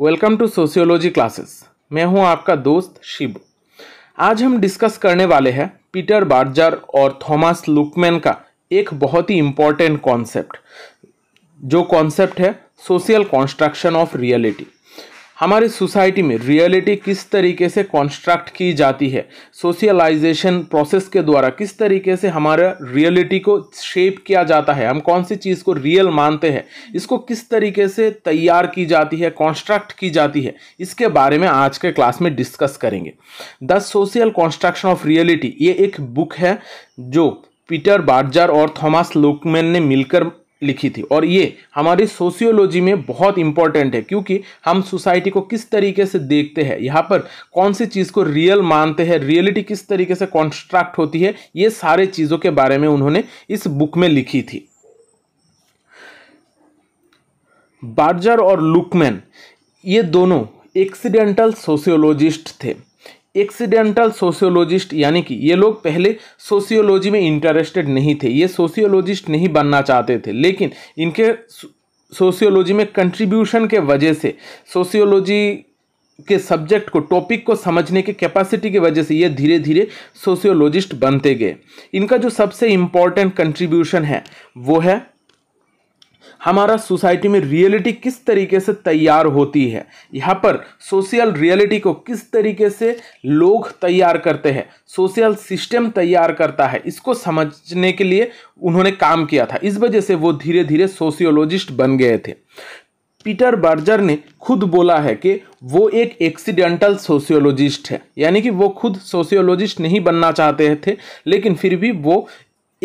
Welcome to sociology classes मैं हूं आपका दोस्त शिव आज हम डिस्कस करने वाले हैं पीटर बार्जर और थॉमस लुकमैन का एक बहुत ही इम्पॉर्टेंट कॉन्सेप्ट जो कॉन्सेप्ट है सोशल कॉन्स्ट्रक्शन ऑफ रियलिटी हमारी सोसाइटी में रियलिटी किस तरीके से कॉन्स्ट्रक्ट की जाती है सोशलाइजेशन प्रोसेस के द्वारा किस तरीके से हमारा रियलिटी को शेप किया जाता है हम कौन सी चीज़ को रियल मानते हैं इसको किस तरीके से तैयार की जाती है कॉन्स्ट्रक्ट की जाती है इसके बारे में आज के क्लास में डिस्कस करेंगे the social construction of reality ये एक बुक है जो पीटर बार्जर और थॉमस लोकमैन ने मिलकर लिखी थी और ये हमारी सोशियोलॉजी में बहुत इंपॉर्टेंट है क्योंकि हम सोसाइटी को किस तरीके से देखते हैं यहाँ पर कौन सी चीज़ को रियल मानते हैं रियलिटी किस तरीके से कॉन्स्ट्रैक्ट होती है ये सारे चीज़ों के बारे में उन्होंने इस बुक में लिखी थी बार्जर और लुकमैन ये दोनों एक्सीडेंटल सोशियोलॉजिस्ट थे एक्सीडेंटल सोशियोलॉजिस्ट यानी कि ये लोग पहले सोशियोलॉजी में इंटरेस्टेड नहीं थे ये सोशियोलॉजिस्ट नहीं बनना चाहते थे लेकिन इनके सोशियोलॉजी में कंट्रीब्यूशन के वजह से सोशियोलॉजी के सब्जेक्ट को टॉपिक को समझने के कैपेसिटी की वजह से ये धीरे धीरे सोशियोलॉजिस्ट बनते गए इनका जो सबसे इम्पॉर्टेंट कंट्रीब्यूशन है वो है हमारा सोसाइटी में रियलिटी किस तरीके से तैयार होती है यहाँ पर सोशल रियलिटी को किस तरीके से लोग तैयार करते हैं सोशल सिस्टम तैयार करता है इसको समझने के लिए उन्होंने काम किया था इस वजह से वो धीरे धीरे सोशियोलॉजिस्ट बन गए थे पीटर बर्जर ने खुद बोला है कि वो एक एक्सीडेंटल सोशियोलॉजिस्ट है यानी कि वो खुद सोशियोलॉजिस्ट नहीं बनना चाहते थे लेकिन फिर भी वो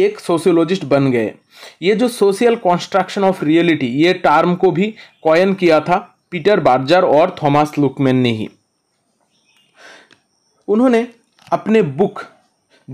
एक सोशियोलॉजिस्ट बन गए ये जो सोशल कॉन्स्ट्रक्शन ऑफ रियलिटी ये टर्म को भी कॉयन किया था पीटर बार्जर और थॉमस लुकमैन ने ही उन्होंने अपने book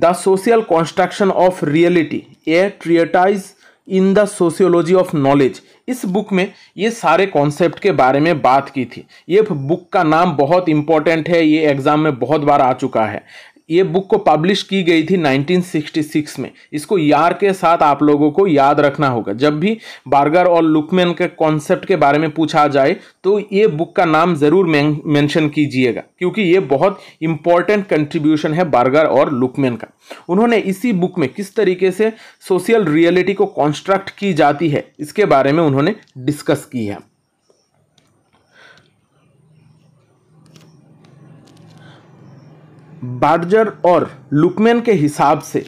the social construction of reality a treatise in the sociology of knowledge इस बुक में ये सारे कॉन्सेप्ट के बारे में बात की थी ये बुक का नाम बहुत इंपॉर्टेंट है ये एग्जाम में बहुत बार आ चुका है ये बुक को पब्लिश की गई थी 1966 में इसको यार के साथ आप लोगों को याद रखना होगा जब भी बार्गर और लुकमैन के कॉन्सेप्ट के बारे में पूछा जाए तो ये बुक का नाम ज़रूर मेंशन कीजिएगा क्योंकि ये बहुत इंपॉर्टेंट कंट्रीब्यूशन है बार्गर और लुकमैन का उन्होंने इसी बुक में किस तरीके से सोशल रियलिटी को कॉन्स्ट्रक्ट की जाती है इसके बारे में उन्होंने डिस्कस की है बार्जर और लुकमैन के हिसाब से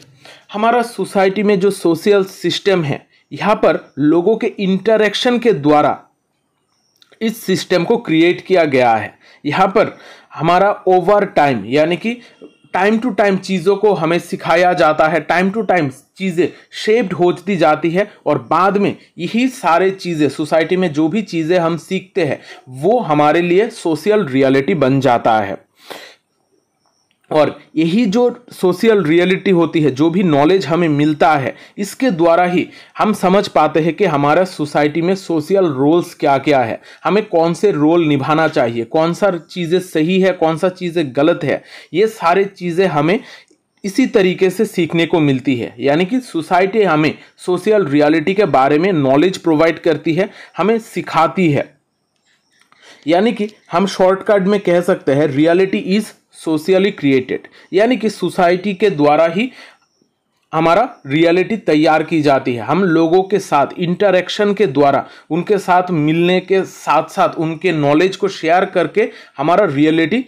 हमारा सोसाइटी में जो सोशल सिस्टम है यहाँ पर लोगों के इंटरेक्शन के द्वारा इस सिस्टम को क्रिएट किया गया है यहाँ पर हमारा ओवर टाइम यानी कि टाइम टू टाइम चीज़ों को हमें सिखाया जाता है टाइम टू टाइम चीज़ें शेप्ड होती जाती है और बाद में यही सारे चीज़ें सोसाइटी में जो भी चीज़ें हम सीखते हैं वो हमारे लिए सोशल रियलिटी बन जाता है और यही जो सोशल रियलिटी होती है जो भी नॉलेज हमें मिलता है इसके द्वारा ही हम समझ पाते हैं कि हमारा सोसाइटी में सोशल रोल्स क्या क्या है हमें कौन से रोल निभाना चाहिए कौन सा चीज़ें सही है कौन सा चीज़ें गलत है ये सारे चीज़ें हमें इसी तरीके से सीखने को मिलती है यानी कि सोसाइटी हमें सोशल रियलिटी के बारे में नॉलेज प्रोवाइड करती है हमें सिखाती है यानी कि हम शॉर्टकट में कह सकते हैं रियलिटी इज सोशली क्रिएटेड यानी कि सोसाइटी के द्वारा ही हमारा रियलिटी तैयार की जाती है हम लोगों के साथ इंटरेक्शन के द्वारा उनके साथ मिलने के साथ साथ उनके नॉलेज को शेयर करके हमारा रियलिटी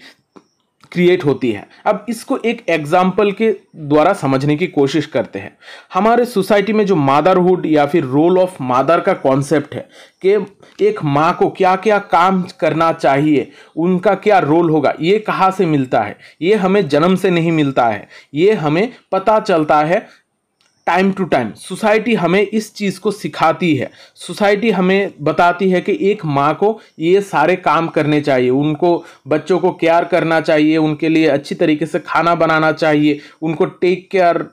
क्रिएट होती है अब इसको एक एग्जाम्पल के द्वारा समझने की कोशिश करते हैं हमारे सोसाइटी में जो मादरहुड या फिर रोल ऑफ मादर का कॉन्सेप्ट है कि एक माँ को क्या क्या काम करना चाहिए उनका क्या रोल होगा ये कहाँ से मिलता है ये हमें जन्म से नहीं मिलता है ये हमें पता चलता है टाइम टू टाइम सोसाइटी हमें इस चीज़ को सिखाती है सोसाइटी हमें बताती है कि एक माँ को ये सारे काम करने चाहिए उनको बच्चों को केयर करना चाहिए उनके लिए अच्छी तरीके से खाना बनाना चाहिए उनको टेक केयर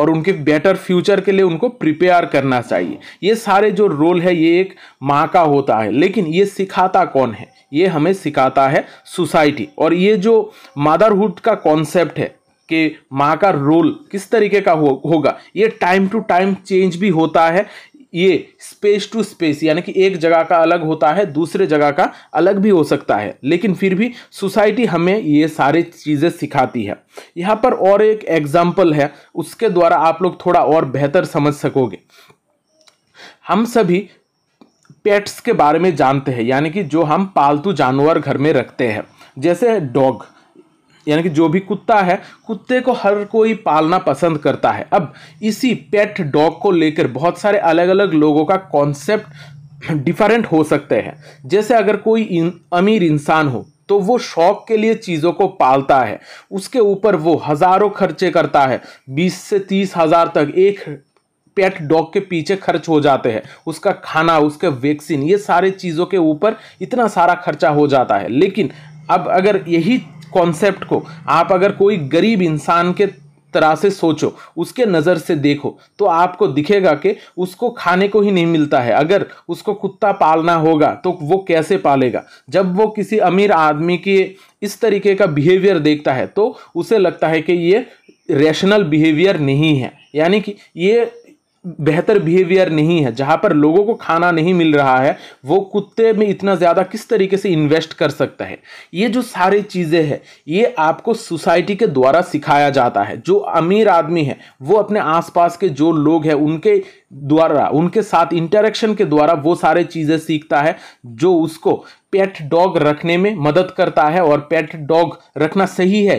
और उनके बेटर फ्यूचर के लिए उनको प्रिपेयर करना चाहिए ये सारे जो रोल है ये एक माँ का होता है लेकिन ये सिखाता कौन है ये हमें सिखाता है सोसाइटी और ये जो मदरहुड का कॉन्सेप्ट है कि माँ का रोल किस तरीके का हो, होगा ये टाइम टू टाइम चेंज भी होता है ये स्पेस टू स्पेस यानी कि एक जगह का अलग होता है दूसरे जगह का अलग भी हो सकता है लेकिन फिर भी सोसाइटी हमें ये सारी चीज़ें सिखाती है यहाँ पर और एक एग्जाम्पल है उसके द्वारा आप लोग थोड़ा और बेहतर समझ सकोगे हम सभी पेट्स के बारे में जानते हैं यानी कि जो हम पालतू जानवर घर में रखते हैं जैसे डॉग यानी कि जो भी कुत्ता है कुत्ते को हर कोई पालना पसंद करता है अब इसी पेट डॉग को लेकर बहुत सारे अलग अलग लोगों का कॉन्सेप्ट डिफरेंट हो सकते हैं जैसे अगर कोई इन, अमीर इंसान हो तो वो शौक के लिए चीज़ों को पालता है उसके ऊपर वो हज़ारों खर्चे करता है बीस से तीस हज़ार तक एक पेट डॉग के पीछे खर्च हो जाते हैं उसका खाना उसके वैक्सीन ये सारे चीज़ों के ऊपर इतना सारा खर्चा हो जाता है लेकिन अब अगर यही कॉन्सेप्ट को आप अगर कोई गरीब इंसान के तरह से सोचो उसके नज़र से देखो तो आपको दिखेगा कि उसको खाने को ही नहीं मिलता है अगर उसको कुत्ता पालना होगा तो वो कैसे पालेगा जब वो किसी अमीर आदमी की इस तरीके का बिहेवियर देखता है तो उसे लगता है कि ये रेशनल बिहेवियर नहीं है यानी कि ये बेहतर बिहेवियर नहीं है जहाँ पर लोगों को खाना नहीं मिल रहा है वो कुत्ते में इतना ज़्यादा किस तरीके से इन्वेस्ट कर सकता है ये जो सारी चीज़ें हैं ये आपको सोसाइटी के द्वारा सिखाया जाता है जो अमीर आदमी है वो अपने आसपास के जो लोग हैं उनके द्वारा उनके साथ इंटरेक्शन के द्वारा वो सारे चीज़ें सीखता है जो उसको पेट डॉग रखने में मदद करता है और पेट डॉग रखना सही है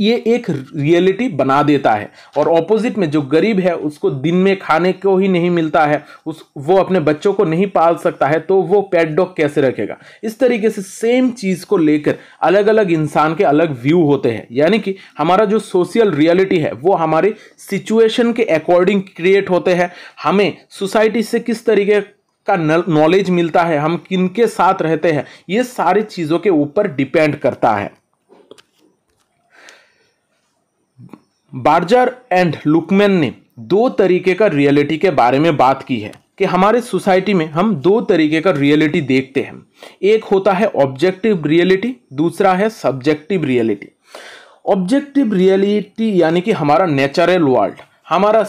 ये एक रियलिटी बना देता है और ऑपोजिट में जो गरीब है उसको दिन में खाने को ही नहीं मिलता है उस वो अपने बच्चों को नहीं पाल सकता है तो वो पेट डॉग कैसे रखेगा इस तरीके से सेम चीज़ को लेकर अलग अलग इंसान के अलग व्यू होते हैं यानी कि हमारा जो सोशल रियलिटी है वो हमारे सिचुएशन के अकॉर्डिंग क्रिएट होते हैं हमें सोसाइटी से किस तरीके का नॉलेज मिलता है हम किन के साथ रहते हैं ये सारी चीज़ों के ऊपर डिपेंड करता है बार्जर एंड लुकमैन ने दो तरीके का रियलिटी के बारे में बात की है कि हमारे सोसाइटी में हम दो तरीके का रियलिटी देखते हैं एक होता है ऑब्जेक्टिव रियलिटी दूसरा है सब्जेक्टिव रियलिटी ऑब्जेक्टिव रियलिटी यानी कि हमारा नेचुरल वर्ल्ड हमारा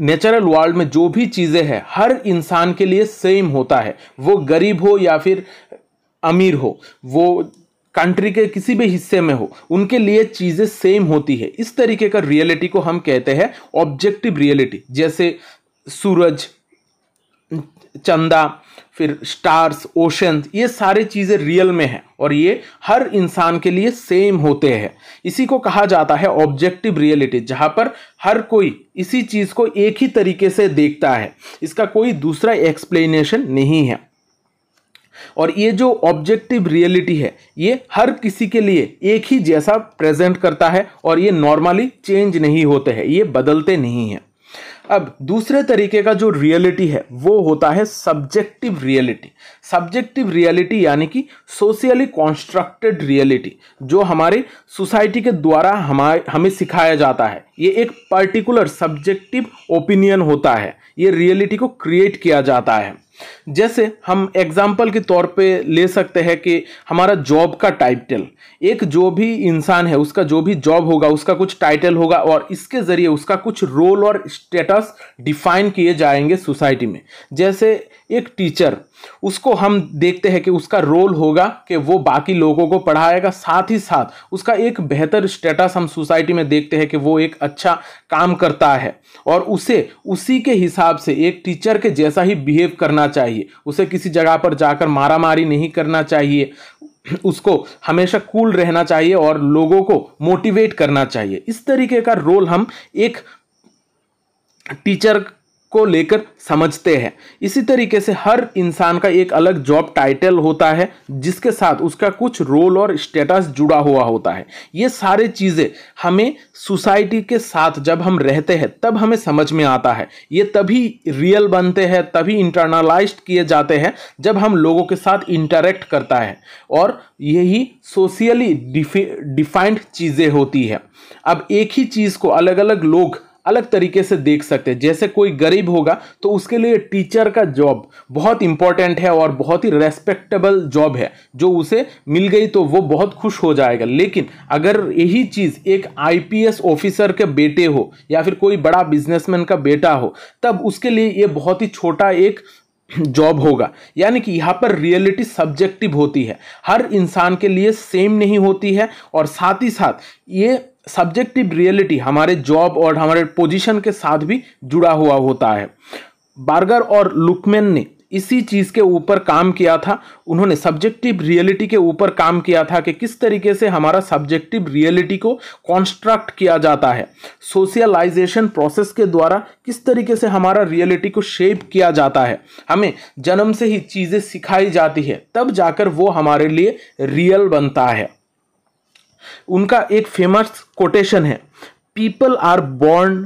नेचुरल वर्ल्ड में जो भी चीज़ें हैं हर इंसान के लिए सेम होता है वो गरीब हो या फिर अमीर हो वो कंट्री के किसी भी हिस्से में हो उनके लिए चीज़ें सेम होती है इस तरीके का रियलिटी को हम कहते हैं ऑब्जेक्टिव रियलिटी जैसे सूरज चंदा फिर स्टार्स ओशंस ये सारे चीज़ें रियल में हैं और ये हर इंसान के लिए सेम होते हैं इसी को कहा जाता है ऑब्जेक्टिव रियलिटी जहाँ पर हर कोई इसी चीज़ को एक ही तरीके से देखता है इसका कोई दूसरा एक्सप्लेनेशन नहीं है और ये जो ऑब्जेक्टिव रियलिटी है ये हर किसी के लिए एक ही जैसा प्रेजेंट करता है और ये नॉर्मली चेंज नहीं होते हैं ये बदलते नहीं हैं अब दूसरे तरीके का जो रियलिटी है वो होता है सब्जेक्टिव रियलिटी सब्जेक्टिव रियलिटी यानी कि सोशियली कॉन्स्ट्रक्टेड रियलिटी जो हमारे सोसाइटी के द्वारा हमारे हमें सिखाया जाता है ये एक पर्टिकुलर सब्जेक्टिव ओपिनियन होता है ये रियलिटी को क्रिएट किया जाता है जैसे हम एग्जाम्पल के तौर पे ले सकते हैं कि हमारा जॉब का टाइटल एक जो भी इंसान है उसका जो भी जॉब होगा उसका कुछ टाइटल होगा और इसके ज़रिए उसका कुछ रोल और स्टेटस डिफाइन किए जाएंगे सोसाइटी में जैसे एक टीचर उसको हम देखते हैं कि उसका रोल होगा कि वो बाकी लोगों को पढ़ाएगा साथ ही साथ उसका एक बेहतर स्टेटस हम सोसाइटी में देखते हैं कि वो एक अच्छा काम करता है और उसे उसी के हिसाब से एक टीचर के जैसा ही बिहेव करना करना चाहिए उसे किसी जगह पर जाकर मारामारी नहीं करना चाहिए उसको हमेशा कूल रहना चाहिए और लोगों को मोटिवेट करना चाहिए इस तरीके का रोल हम एक टीचर को लेकर समझते हैं इसी तरीके से हर इंसान का एक अलग जॉब टाइटल होता है जिसके साथ उसका कुछ रोल और स्टेटस जुड़ा हुआ होता है ये सारे चीज़ें हमें सोसाइटी के साथ जब हम रहते हैं तब हमें समझ में आता है ये तभी रियल बनते हैं तभी इंटरनालाइज किए जाते हैं जब हम लोगों के साथ इंटरेक्ट करता है और यही सोशियली डिफाइंड चीज़ें होती है अब एक ही चीज़ को अलग अलग लोग अलग तरीके से देख सकते हैं जैसे कोई गरीब होगा तो उसके लिए टीचर का जॉब बहुत इंपॉर्टेंट है और बहुत ही रेस्पेक्टेबल जॉब है जो उसे मिल गई तो वो बहुत खुश हो जाएगा लेकिन अगर यही चीज़ एक आईपीएस ऑफिसर के बेटे हो या फिर कोई बड़ा बिजनेसमैन का बेटा हो तब उसके लिए ये बहुत ही छोटा एक जॉब होगा यानी कि यहाँ पर रियलिटी सब्जेक्टिव होती है हर इंसान के लिए सेम नहीं होती है और साथ ही साथ ये सब्जेक्टिव रियलिटी हमारे जॉब और हमारे पोजीशन के साथ भी जुड़ा हुआ होता है बार्गर और लुकमैन ने इसी चीज़ के ऊपर काम किया था उन्होंने सब्जेक्टिव रियलिटी के ऊपर काम किया था कि किस तरीके से हमारा सब्जेक्टिव रियलिटी को कॉन्स्ट्रक्ट किया जाता है सोशलाइजेशन प्रोसेस के द्वारा किस तरीके से हमारा रियलिटी को शेप किया जाता है हमें जन्म से ही चीज़ें सिखाई जाती है तब जाकर वो हमारे लिए रियल बनता है उनका एक फेमस कोटेशन है people are born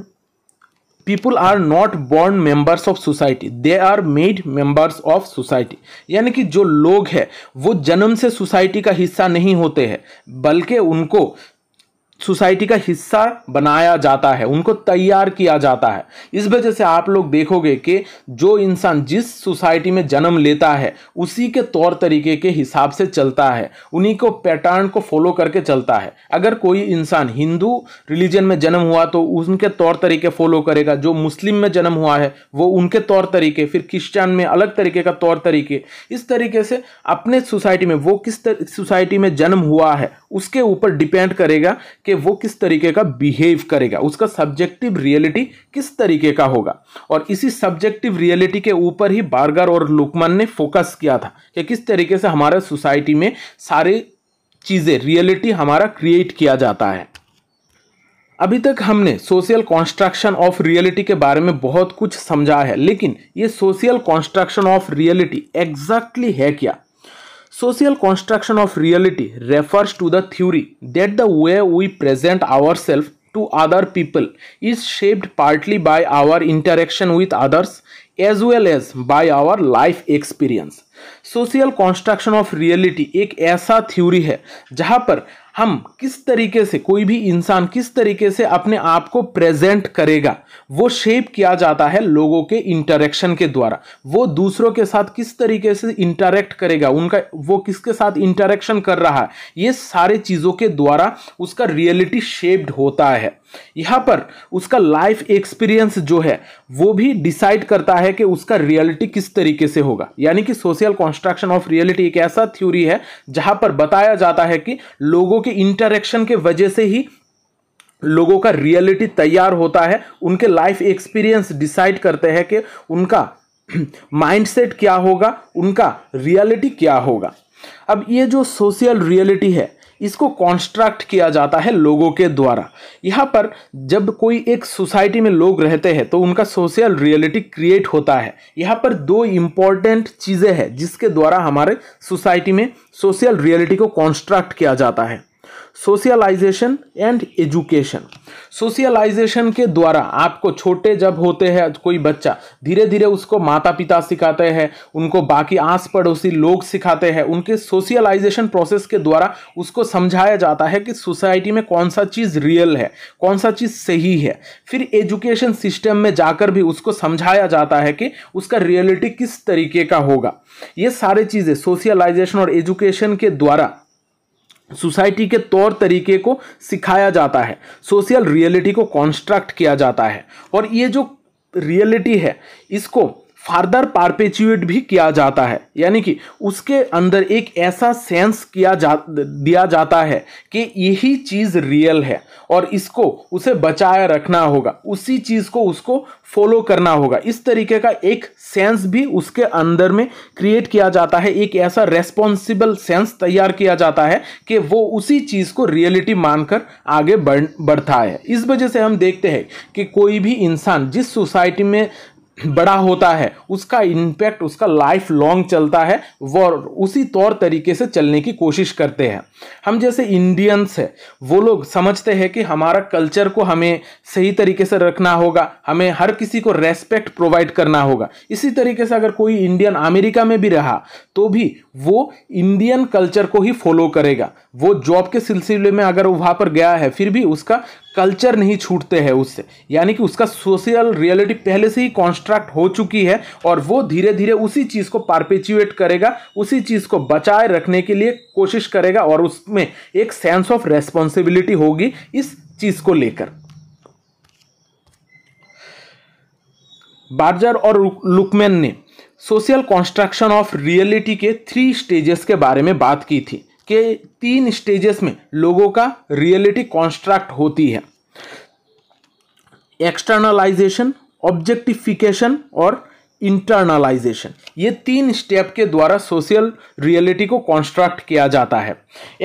people are not born members of society they are made members of society यानी कि जो लोग हैं वो जन्म से सोसाइटी का हिस्सा नहीं होते हैं बल्कि उनको सोसाइटी का हिस्सा बनाया जाता है उनको तैयार किया जाता है इस वजह से आप लोग देखोगे कि जो इंसान जिस सोसाइटी में जन्म लेता है उसी के तौर तरीके के हिसाब से चलता है उन्हीं को पैटर्न को फॉलो करके चलता है अगर कोई इंसान हिंदू रिलीजन में जन्म हुआ तो उनके तौर तरीके फॉलो करेगा जो मुस्लिम में जन्म हुआ है वो उनके तौर तरीके फिर क्रिश्चन में अलग तरीके का तौर तरीके इस तरीके से अपने सोसाइटी में वो किस सोसाइटी में जन्म हुआ है उसके ऊपर डिपेंड करेगा कि कि वो किस तरीके का बिहेव करेगा उसका सब्जेक्टिव रियलिटी किस तरीके का होगा और इसी सब्जेक्टिव रियलिटी के ऊपर ही बारगर और लुकमान ने फोकस किया था कि किस तरीके से हमारे सोसाइटी में सारे चीज़ें रियलिटी हमारा क्रिएट किया जाता है अभी तक हमने सोशल कंस्ट्रक्शन ऑफ रियलिटी के बारे में बहुत कुछ समझा है लेकिन ये social construction of reality exactly है क्या Social construction of reality refers to the theory that the way we present ourselves to other people is shaped partly by our interaction with others as well as by our life experience. Social construction of reality एक ऐसा theory है जहाँ पर हम किस तरीके से कोई भी इंसान किस तरीके से अपने आप को प्रेजेंट करेगा वो शेप किया जाता है लोगों के इंटरेक्शन के द्वारा वो दूसरों के साथ किस तरीके से इंटरेक्ट करेगा उनका वो किसके साथ इंटरेक्शन कर रहा है ये सारे चीज़ों के द्वारा उसका रियलिटी शेप्ड होता है यहाँ पर उसका लाइफ एक्सपीरियंस जो है वो भी डिसाइड करता है कि उसका रियलिटी किस तरीके से होगा यानी कि सोशल कॉन्स्ट्रक्शन ऑफ रियलिटी एक ऐसा थ्योरी है जहाँ पर बताया जाता है कि लोगों के इंटरेक्शन के वजह से ही लोगों का रियलिटी तैयार होता है उनके लाइफ एक्सपीरियंस डिसाइड करते हैं कि उनका माइंडसेट क्या होगा उनका रियलिटी क्या होगा अब ये जो सोशल रियलिटी है इसको कॉन्स्ट्रक्ट किया जाता है लोगों के द्वारा यहाँ पर जब कोई एक सोसाइटी में लोग रहते हैं तो उनका सोशल रियलिटी क्रिएट होता है यहाँ पर दो इम्पॉर्टेंट चीज़ें हैं जिसके द्वारा हमारे सोसाइटी में सोशल रियलिटी को कॉन्स्ट्रक्ट किया जाता है सोशलाइजेशन एंड एजुकेशन सोशलाइजेशन के द्वारा आपको छोटे जब होते हैं कोई बच्चा धीरे धीरे उसको माता पिता सिखाते हैं उनको बाकी आस पड़ोसी लोग सिखाते हैं उनके सोशलाइजेशन प्रोसेस के द्वारा उसको समझाया जाता है कि सोसाइटी में कौन सा चीज़ रियल है कौन सा चीज़ सही है फिर एजुकेशन सिस्टम में जाकर भी उसको समझाया जाता है कि उसका रियलिटी किस तरीके का होगा ये सारे चीज़ें सोशलाइजेशन और एजुकेशन के द्वारा सोसाइटी के तौर तरीके को सिखाया जाता है सोशल रियलिटी को कॉन्स्ट्रक्ट किया जाता है और ये जो रियलिटी है इसको फार्दर पार्पेचुएट भी किया जाता है यानी कि उसके अंदर एक ऐसा सेंस किया जा दिया जाता है कि यही चीज़ रियल है और इसको उसे बचाए रखना होगा उसी चीज़ को उसको फॉलो करना होगा इस तरीके का एक सेंस भी उसके अंदर में क्रिएट किया जाता है एक ऐसा रेस्पॉन्सिबल सेंस तैयार किया जाता है कि वो उसी चीज़ को रियलिटी मानकर आगे बढ़ बढ़ता है इस वजह से हम देखते हैं कि कोई भी इंसान जिस सोसाइटी में बड़ा होता है उसका इम्पैक्ट उसका लाइफ लॉन्ग चलता है वो उसी तौर तरीके से चलने की कोशिश करते हैं हम जैसे इंडियंस है वो लोग समझते हैं कि हमारा कल्चर को हमें सही तरीके से रखना होगा हमें हर किसी को रेस्पेक्ट प्रोवाइड करना होगा इसी तरीके से अगर कोई इंडियन अमेरिका में भी रहा तो भी वो इंडियन कल्चर को ही फॉलो करेगा वो जॉब के सिलसिले में अगर वहाँ पर गया है फिर भी उसका कल्चर नहीं छूटते हैं उससे यानी कि उसका सोशल रियलिटी पहले से ही कॉन्स्ट्रैक्ट हो चुकी है और वो धीरे धीरे उसी चीज़ को पार्पेचुएट करेगा उसी चीज़ को बचाए रखने के लिए कोशिश करेगा और उसमें एक सेंस ऑफ रेस्पॉन्सिबिलिटी होगी इस चीज़ को लेकर बार्जर और लुकमैन ने सोशल कॉन्स्ट्रक्शन ऑफ रियलिटी के थ्री स्टेजेस के बारे में बात की थी के तीन स्टेजेस में लोगों का रियलिटी कॉन्स्ट्रक्ट होती है एक्सटर्नलाइजेशन ऑब्जेक्टिफिकेशन और इंटरनलाइजेशन ये तीन स्टेप के द्वारा सोशल रियलिटी को कॉन्स्ट्रैक्ट किया जाता है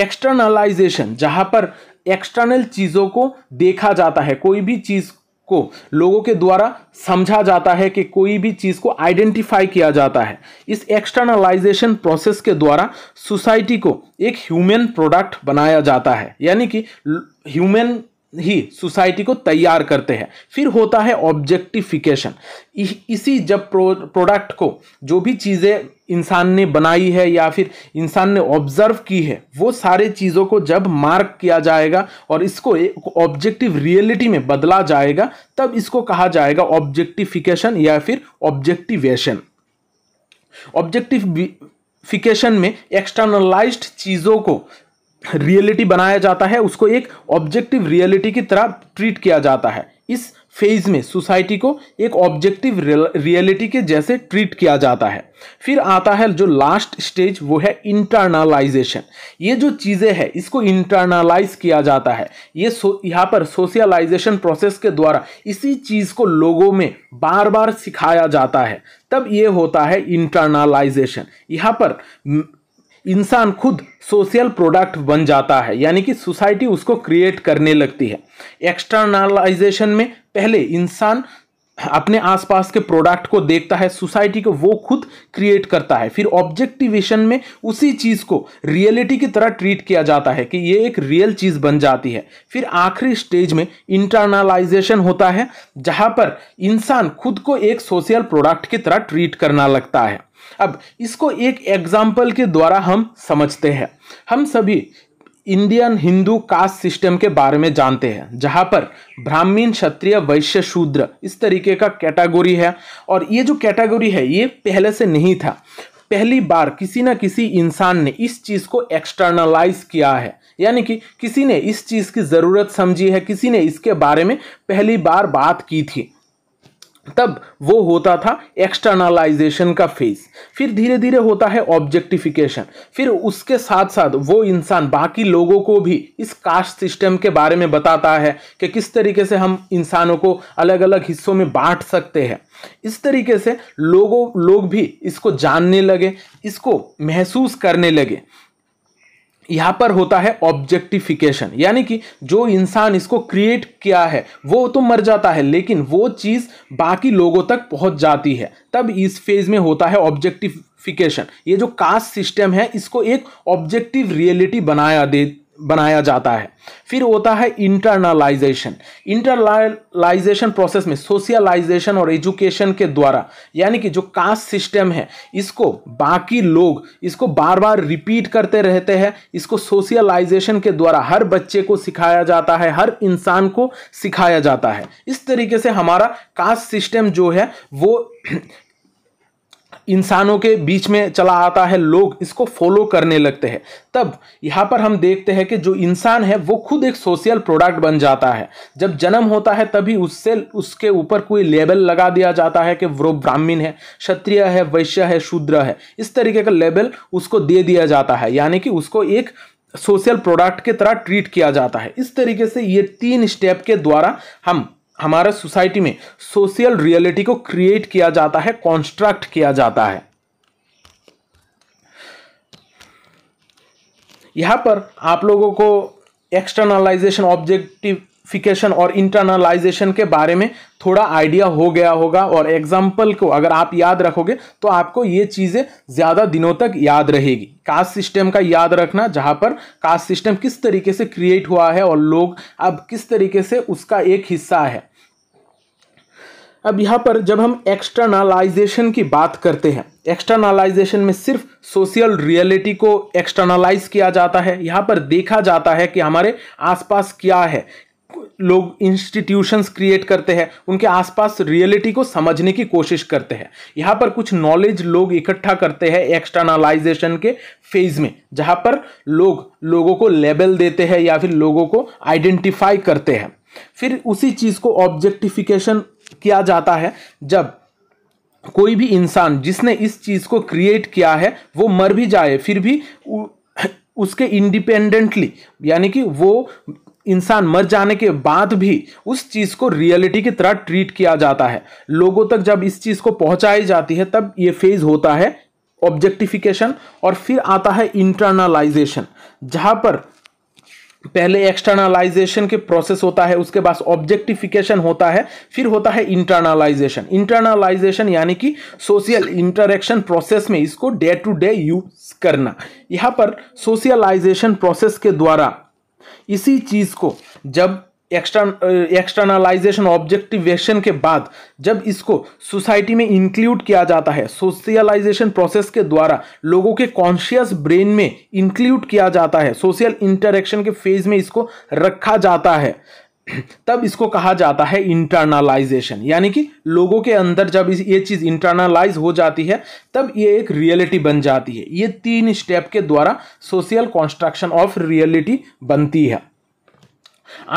एक्सटर्नलाइजेशन जहाँ पर एक्सटर्नल चीज़ों को देखा जाता है कोई भी चीज़ को लोगों के द्वारा समझा जाता है कि कोई भी चीज़ को आइडेंटिफाई किया जाता है इस एक्सटर्नलाइजेशन प्रोसेस के द्वारा सोसाइटी को एक ह्यूमन प्रोडक्ट बनाया जाता है यानी कि ह्यूमन ही सोसाइटी को तैयार करते हैं फिर होता है ऑब्जेक्टिफिकेशन इसी जब प्रोडक्ट को जो भी चीज़ें इंसान ने बनाई है या फिर इंसान ने ऑब्जर्व की है वो सारे चीज़ों को जब मार्क किया जाएगा और इसको एक ऑब्जेक्टिव रियलिटी में बदला जाएगा तब इसको कहा जाएगा ऑब्जेक्टिफिकेशन या फिर ऑब्जेक्टिवेशन ऑब्जेक्टिव फिकेशन में एक्सटर्नलाइज्ड चीज़ों को रियलिटी बनाया जाता है उसको एक ऑब्जेक्टिव रियलिटी की तरह ट्रीट किया जाता है इस फेज में सोसाइटी को एक ऑब्जेक्टिव रियलिटी के जैसे ट्रीट किया जाता है फिर आता है जो लास्ट स्टेज वो है इंटरनलाइजेशन ये जो चीज़ें हैं इसको इंटरनलाइज किया जाता है ये सो यहाँ पर सोशलाइजेशन प्रोसेस के द्वारा इसी चीज़ को लोगों में बार बार सिखाया जाता है तब ये होता है इंटरनलाइजेशन यहाँ पर इंसान खुद सोशल प्रोडक्ट बन जाता है यानी कि सोसाइटी उसको क्रिएट करने लगती है एक्सटर्नलाइजेशन में पहले इंसान अपने आसपास के प्रोडक्ट को देखता है सोसाइटी को वो खुद क्रिएट करता है फिर ऑब्जेक्टिवेशन में उसी चीज़ को रियलिटी की तरह ट्रीट किया जाता है कि ये एक रियल चीज़ बन जाती है फिर आखिरी स्टेज में इंटरनलाइजेशन होता है जहाँ पर इंसान खुद को एक सोशल प्रोडक्ट की तरह ट्रीट करना लगता है अब इसको एक एग्जाम्पल के द्वारा हम समझते हैं हम सभी इंडियन हिंदू कास्ट सिस्टम के बारे में जानते हैं जहाँ पर ब्राह्मीण क्षत्रिय वैश्य शूद्र इस तरीके का कैटेगोरी है और ये जो कैटेगोरी है ये पहले से नहीं था पहली बार किसी ना किसी इंसान ने इस चीज़ को एक्सटर्नलाइज किया है यानी कि किसी ने इस चीज़ की ज़रूरत समझी है किसी ने इसके बारे में पहली बार बात की थी तब वो होता था एक्सटर्नलाइजेशन का फेज फिर धीरे धीरे होता है ऑब्जेक्टिफिकेशन फिर उसके साथ साथ वो इंसान बाकी लोगों को भी इस कास्ट सिस्टम के बारे में बताता है कि किस तरीके से हम इंसानों को अलग अलग हिस्सों में बांट सकते हैं इस तरीके से लोगों लोग भी इसको जानने लगे इसको महसूस करने लगे यहाँ पर होता है ऑब्जेक्टिफिकेशन यानी कि जो इंसान इसको क्रिएट किया है वो तो मर जाता है लेकिन वो चीज़ बाकी लोगों तक पहुँच जाती है तब इस फेज में होता है ऑब्जेक्टिफिकेशन ये जो कास्ट सिस्टम है इसको एक ऑब्जेक्टिव रियलिटी बनाया दे बनाया जाता है फिर होता है इंटरनलाइजेशन इंटरनलाइजेशन प्रोसेस में सोशलाइजेशन और एजुकेशन के द्वारा यानी कि जो कास्ट सिस्टम है इसको बाकी लोग इसको बार बार रिपीट करते रहते हैं इसको सोशलाइजेशन के द्वारा हर बच्चे को सिखाया जाता है हर इंसान को सिखाया जाता है इस तरीके से हमारा कास्ट सिस्टम जो है वो इंसानों के बीच में चला आता है लोग इसको फॉलो करने लगते हैं तब यहाँ पर हम देखते हैं कि जो इंसान है वो खुद एक सोशल प्रोडक्ट बन जाता है जब जन्म होता है तभी उससे उसके ऊपर कोई लेबल लगा दिया जाता है कि वो ब्राह्मीण है क्षत्रिय है वैश्य है शूद्र है इस तरीके का लेबल उसको दे दिया जाता है यानी कि उसको एक सोशल प्रोडक्ट के तरह ट्रीट किया जाता है इस तरीके से ये तीन स्टेप के द्वारा हम हमारे सोसाइटी में सोशल रियलिटी को क्रिएट किया जाता है कॉन्स्ट्रक्ट किया जाता है यहां पर आप लोगों को एक्सटर्नलाइजेशन ऑब्जेक्टिव फिकेशन और इंटरनलाइजेशन के बारे में थोड़ा आइडिया हो गया होगा और एग्जाम्पल को अगर आप याद रखोगे तो आपको ये चीज़ें ज़्यादा दिनों तक याद रहेगी कास्ट सिस्टम का याद रखना जहाँ पर कास्ट सिस्टम किस तरीके से क्रिएट हुआ है और लोग अब किस तरीके से उसका एक हिस्सा है अब यहाँ पर जब हम एक्सटर्नलाइजेशन की बात करते हैं एक्सटर्नलाइजेशन में सिर्फ सोशल रियलिटी को एक्सटर्नलाइज किया जाता है यहाँ पर देखा जाता है कि हमारे आसपास क्या है लोग इंस्टीट्यूशंस क्रिएट करते हैं उनके आसपास रियलिटी को समझने की कोशिश करते हैं यहाँ पर कुछ नॉलेज लोग इकट्ठा करते हैं एक्सटर्नलाइजेशन के फेज में जहाँ पर लोग लोगों को लेबल देते हैं या फिर लोगों को आइडेंटिफाई करते हैं फिर उसी चीज़ को ऑब्जेक्टिफिकेशन किया जाता है जब कोई भी इंसान जिसने इस चीज़ को क्रिएट किया है वो मर भी जाए फिर भी उसके इंडिपेंडेंटली यानी कि वो इंसान मर जाने के बाद भी उस चीज़ को रियलिटी की तरह ट्रीट किया जाता है लोगों तक जब इस चीज़ को पहुंचाई जाती है तब ये फेज होता है ऑब्जेक्टिफिकेशन और फिर आता है इंटरनलाइजेशन जहाँ पर पहले एक्सटर्नलाइजेशन के प्रोसेस होता है उसके बाद ऑब्जेक्टिफिकेशन होता है फिर होता है इंटरनलाइजेशन इंटरनलाइजेशन यानी कि सोशल इंटरेक्शन प्रोसेस में इसको डे टू डे यूज करना यहाँ पर सोशलाइजेशन प्रोसेस के द्वारा इसी चीज़ को जब एक्सटर्न एक्सटर्नलाइजेशन ऑब्जेक्टिवेशन के बाद जब इसको सोसाइटी में इंक्लूड किया जाता है सोशलाइजेशन प्रोसेस के द्वारा लोगों के कॉन्शियस ब्रेन में इंक्लूड किया जाता है सोशल इंटरेक्शन के फेज में इसको रखा जाता है तब इसको कहा जाता है इंटरनलाइजेशन यानी कि लोगों के अंदर जब इस ये चीज़ इंटरनलाइज हो जाती है तब ये एक रियलिटी बन जाती है ये तीन स्टेप के द्वारा सोशल कॉन्स्ट्रक्शन ऑफ रियलिटी बनती है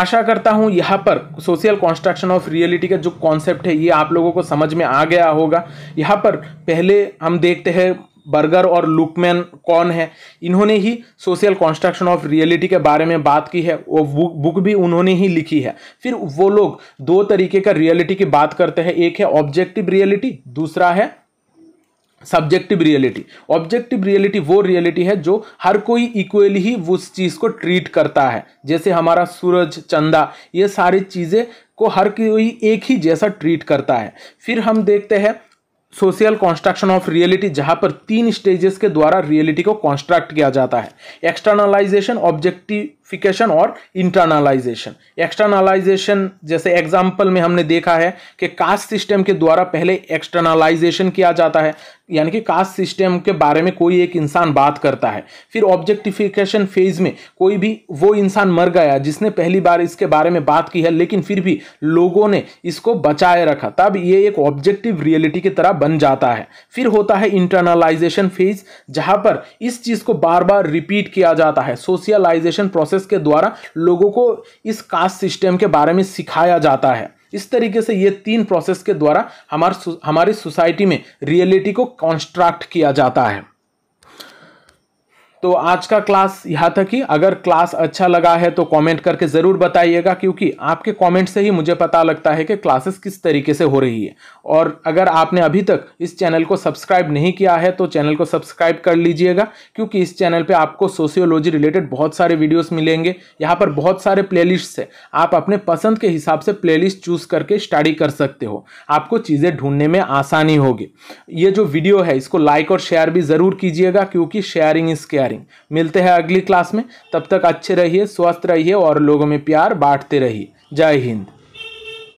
आशा करता हूं यहां पर सोशल कॉन्स्ट्रक्शन ऑफ रियलिटी का जो कॉन्सेप्ट है ये आप लोगों को समझ में आ गया होगा यहाँ पर पहले हम देखते हैं बर्गर और लुकमैन कौन है इन्होंने ही सोशल कंस्ट्रक्शन ऑफ रियलिटी के बारे में बात की है वो बुक बुक भी उन्होंने ही लिखी है फिर वो लोग दो तरीके का रियलिटी की बात करते हैं एक है ऑब्जेक्टिव रियलिटी दूसरा है सब्जेक्टिव रियलिटी ऑब्जेक्टिव रियलिटी वो रियलिटी है जो हर कोई इक्वली ही उस चीज़ को ट्रीट करता है जैसे हमारा सूरज चंदा ये सारी चीज़ें को हर कोई एक ही जैसा ट्रीट करता है फिर हम देखते हैं सोशल कॉन्स्ट्रक्शन ऑफ रियलिटी जहां पर तीन स्टेजेस के द्वारा रियलिटी को कॉन्स्ट्रक्ट किया जाता है एक्सटर्नलाइजेशन ऑब्जेक्टिव फिकेशन और इंटरनलाइजेशन एक्सटर्नलाइजेशन जैसे एग्जाम्पल में हमने देखा है कि कास्ट सिस्टम के द्वारा पहले एक्सटर्नलाइजेशन किया जाता है यानी कि कास्ट सिस्टम के बारे में कोई एक इंसान बात करता है फिर ऑब्जेक्टिफिकेशन फेज में कोई भी वो इंसान मर गया जिसने पहली बार इसके बारे में बात की है लेकिन फिर भी लोगों ने इसको बचाए रखा तब ये एक ऑब्जेक्टिव रियलिटी की तरह बन जाता है फिर होता है इंटरनलाइजेशन फेज जहाँ पर इस चीज को बार बार रिपीट किया जाता है सोशलाइजेशन प्रोसेस क्लासेस के द्वारा लोगों को इस कास्ट सिस्टम के बारे में सिखाया जाता है इस तरीके से ये तीन प्रोसेस के द्वारा हमारे हमारी सोसाइटी में रियलिटी को कॉन्स्ट्रक्ट किया जाता है तो आज का क्लास यहाँ तक ही अगर क्लास अच्छा लगा है तो कमेंट करके ज़रूर बताइएगा क्योंकि आपके कमेंट से ही मुझे पता लगता है कि क्लासेस किस तरीके से हो रही है और अगर आपने अभी तक इस चैनल को सब्सक्राइब नहीं किया है तो चैनल को सब्सक्राइब कर लीजिएगा क्योंकि इस चैनल पर आपको सोशियोलॉजी रिलेटेड बहुत सारे वीडियोज़ मिलेंगे यहाँ पर बहुत सारे प्ले है आप अपने पसंद के हिसाब से प्ले चूज़ करके स्टडी कर सकते हो आपको चीज़ें ढूंढने में आसानी होगी ये जो वीडियो है इसको लाइक और शेयर भी ज़रूर कीजिएगा क्योंकि शेयरिंग इसके शेयरिंग मिलते हैं अगली क्लास में तब तक अच्छे रहिए स्वस्थ रहिए और लोगों में प्यार बांटते रहिए जय हिंद